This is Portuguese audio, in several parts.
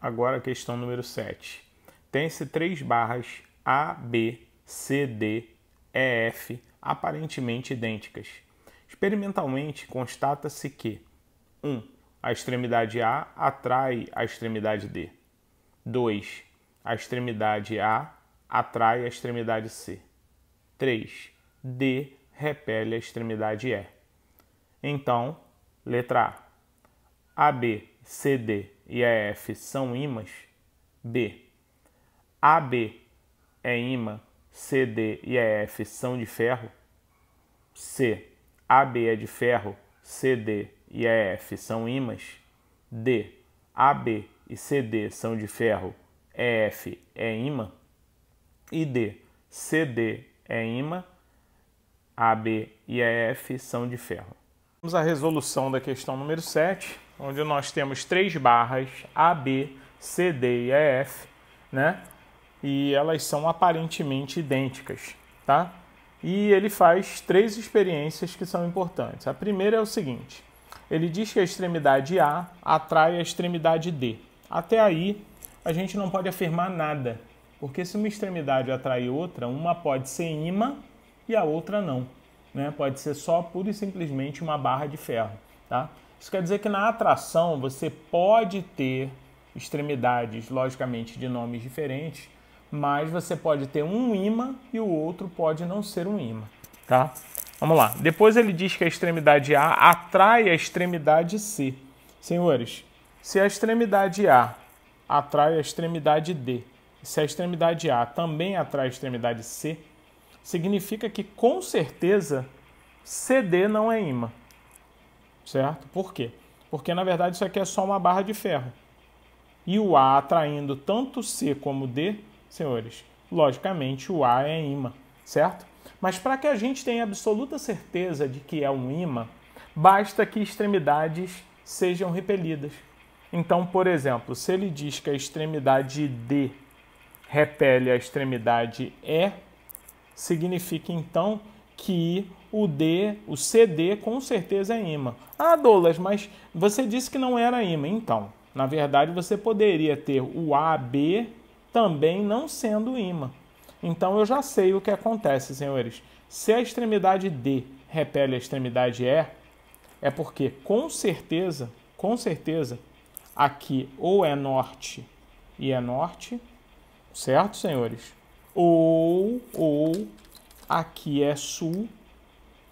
agora a questão número 7. Tem-se três barras A, B, C, D, E, F aparentemente idênticas. Experimentalmente, constata-se que 1. Um, a extremidade A atrai a extremidade D. 2. A extremidade A atrai a extremidade C. 3. D repele a extremidade E. Então, letra A. AB, CD e é f são ímãs? B. AB é ímã, CD e é f são de ferro? C. AB é de ferro, CD e é f são ímãs? D. AB e CD são de ferro, EF é ímã? E D. CD é ímã, AB e EF são de ferro. Vamos à resolução da questão número 7 onde nós temos três barras A, B, C, D e F, né? E elas são aparentemente idênticas, tá? E ele faz três experiências que são importantes. A primeira é o seguinte: ele diz que a extremidade A atrai a extremidade D. Até aí, a gente não pode afirmar nada, porque se uma extremidade atrai outra, uma pode ser imã e a outra não. Né? Pode ser só pura e simplesmente uma barra de ferro. Tá? Isso quer dizer que na atração você pode ter extremidades, logicamente, de nomes diferentes, mas você pode ter um imã e o outro pode não ser um imã, tá? Vamos lá. Depois ele diz que a extremidade A atrai a extremidade C. Senhores, se a extremidade A atrai a extremidade D, se a extremidade A também atrai a extremidade C, significa que com certeza CD não é imã certo? Por quê? Porque na verdade isso aqui é só uma barra de ferro. E o A atraindo tanto C como D, senhores, logicamente o A é ímã, certo? Mas para que a gente tenha absoluta certeza de que é um ímã, basta que extremidades sejam repelidas. Então, por exemplo, se ele diz que a extremidade D repele a extremidade E, significa então que o D, o CD com certeza é imã. Ah, Douglas, mas você disse que não era imã. Então, na verdade, você poderia ter o AB também não sendo imã. Então, eu já sei o que acontece, senhores. Se a extremidade D repele a extremidade E, é porque com certeza, com certeza, aqui ou é norte e é norte, certo, senhores? Ou, ou aqui é sul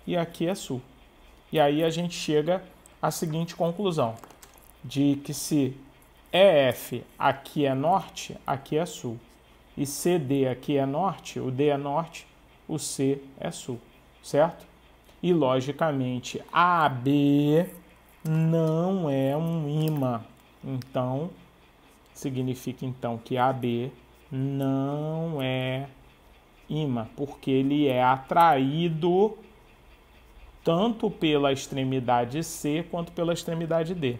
e aqui é sul. E aí a gente chega à seguinte conclusão, de que se EF aqui é norte, aqui é sul. E CD aqui é norte, o D é norte, o C é sul, certo? E logicamente AB não é um imã. Então, significa então que AB não é imã, porque ele é atraído tanto pela extremidade C quanto pela extremidade D.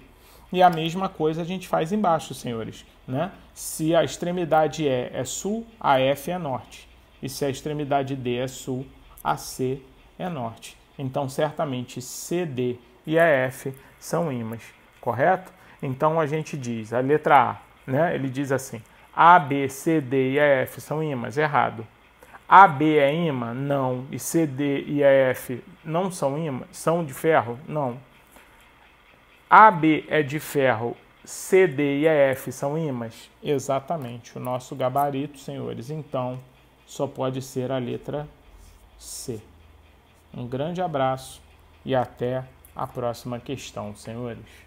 E a mesma coisa a gente faz embaixo, senhores. Né? Se a extremidade E é sul, a F é norte. E se a extremidade D é sul, a C é norte. Então, certamente, CD e AF são ímãs, correto? Então, a gente diz, a letra A, né? ele diz assim, A, B, C, D e AF são ímãs, errado. AB é imã? Não. E CD e EF não são ímãs? São de ferro? Não. AB é de ferro, CD e EF são ímãs? Exatamente. O nosso gabarito, senhores, então, só pode ser a letra C. Um grande abraço e até a próxima questão, senhores.